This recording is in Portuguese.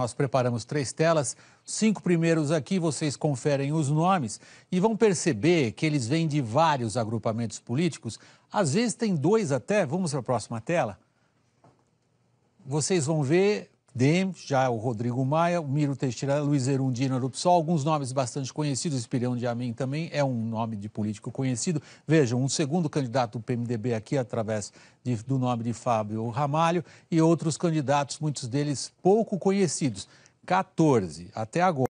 Nós preparamos três telas, cinco primeiros aqui, vocês conferem os nomes e vão perceber que eles vêm de vários agrupamentos políticos, às vezes tem dois até. Vamos para a próxima tela. Vocês vão ver Demos, já o Rodrigo Maia, o Miro Teixeira, Luiz Erundina Rupsol, alguns nomes bastante conhecidos, Espirião de Amém também é um nome de político conhecido. Vejam, um segundo candidato do PMDB aqui, através de, do nome de Fábio Ramalho, e outros candidatos, muitos deles pouco conhecidos. 14, até agora.